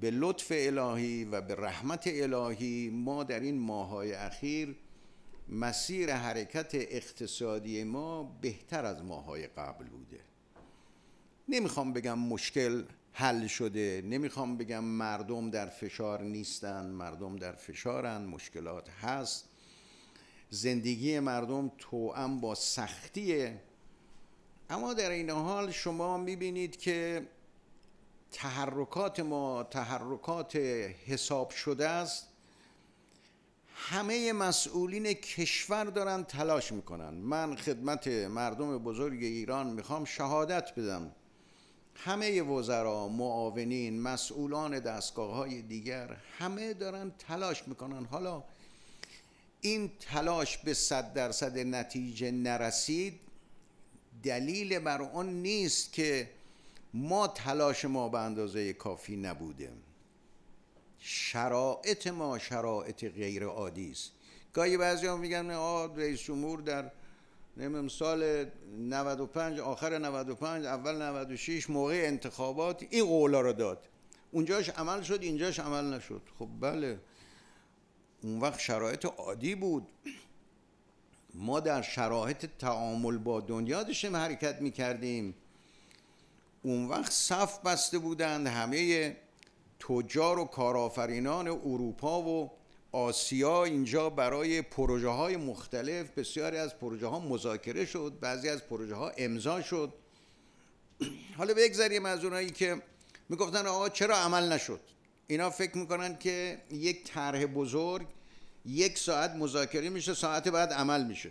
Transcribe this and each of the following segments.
به لطف الهی و به رحمت الهی ما در این ماهای اخیر مسیر حرکت اقتصادی ما بهتر از ماهای قبل بوده نمیخوام بگم مشکل حل شده نمیخوام بگم مردم در فشار نیستن مردم در فشارن مشکلات هست زندگی مردم توأم با سختیه اما در این حال شما میبینید که تحرکات ما تحرکات حساب شده است همه مسئولین کشور دارن تلاش میکنن من خدمت مردم بزرگ ایران میخوام شهادت بدم همه وزرا، معاونین، مسئولان دستگاه های دیگر همه دارن تلاش میکنن حالا این تلاش به صد درصد نتیجه نرسید دلیل بر آن نیست که ما تلاش ما به اندازه کافی نبوده شرایط ما شرایط غیر عادی است گاهی بعضی هم میگن آ رئیس جمهور در نمیدونم سال 95 آخر 95 اول 96 موقع انتخابات این قولا رو داد اونجاش عمل شد اینجاش عمل نشد خب بله اون وقت شرایط عادی بود ما در شرایط تعامل با دنیا داشتیم حرکت میکردیم اون وقت صف بسته بودند همه تجار و کارآفرینان اروپا و آسیا اینجا برای پروژه های مختلف بسیاری از پروژه ها مذاکره شد بعضی از پروژه ها امضا شد حالا بگذریم از اونایی که میگفتن آقا چرا عمل نشد اینا فکر میکنن که یک طرح بزرگ یک ساعت مذاکره میشه ساعت بعد عمل میشه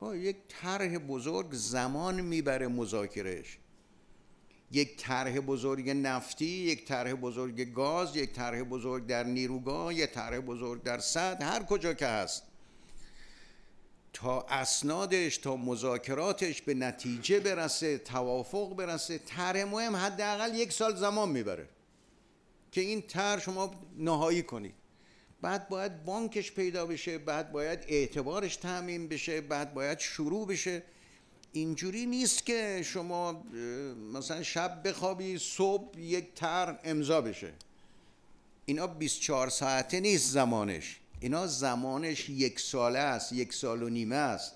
خب، یک طرح بزرگ زمان میبره مذاکرهش یک طرح بزرگ نفتی یک طرح بزرگ گاز یک طرح بزرگ در نیروگاه یک طرح بزرگ در صد هر کجا که هست تا اسنادش تا مذاکراتش به نتیجه برسه توافق برسه طرح مهم حداقل یک سال زمان میبره که این طرح شما نهایی کنید بعد باید بانکش پیدا بشه بعد باید اعتبارش تعمین بشه بعد باید شروع بشه اینجوری نیست که شما مثلا شب بخوابی صبح یک تر امضا بشه اینا 24 ساعته نیست زمانش اینا زمانش یک ساله است یک سال و نیمه است